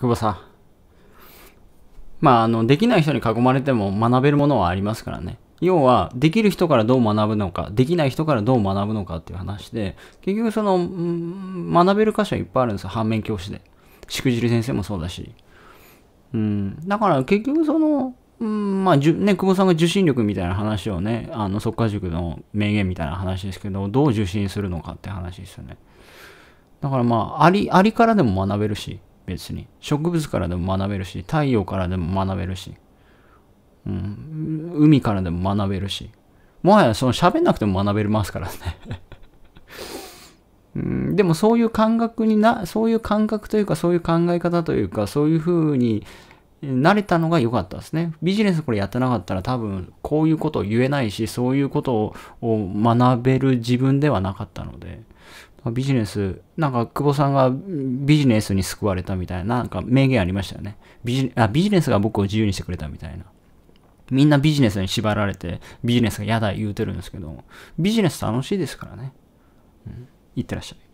久保さん。まあ、あの、できない人に囲まれても学べるものはありますからね。要は、できる人からどう学ぶのか、できない人からどう学ぶのかっていう話で、結局その、学べる箇所はいっぱいあるんですよ。反面教師で。しくじり先生もそうだし。うん。だから結局その、うん、まあ、じゅね、久保さんが受信力みたいな話をね、あの、即化塾の名言みたいな話ですけど、どう受信するのかって話ですよね。だからまあ、あり、ありからでも学べるし、別に。植物からでも学べるし、太陽からでも学べるし、うん、海からでも学べるし、もはやその喋んなくても学べますからね うん、でもそういう感覚にな、そういう感覚というか、そういう考え方というか、そういうふうに慣れたのが良かったですね。ビジネスこれやってなかったら多分こういうことを言えないし、そういうことを学べる自分ではなかったので。ビジネス、なんか久保さんがビジネスに救われたみたいな、なんか名言ありましたよね。ビジあビジネスが僕を自由にしてくれたみたいな。みんなビジネスに縛られて、ビジネスが嫌だ言うてるんですけど、ビジネス楽しいですからね。うん、いってらっしゃい。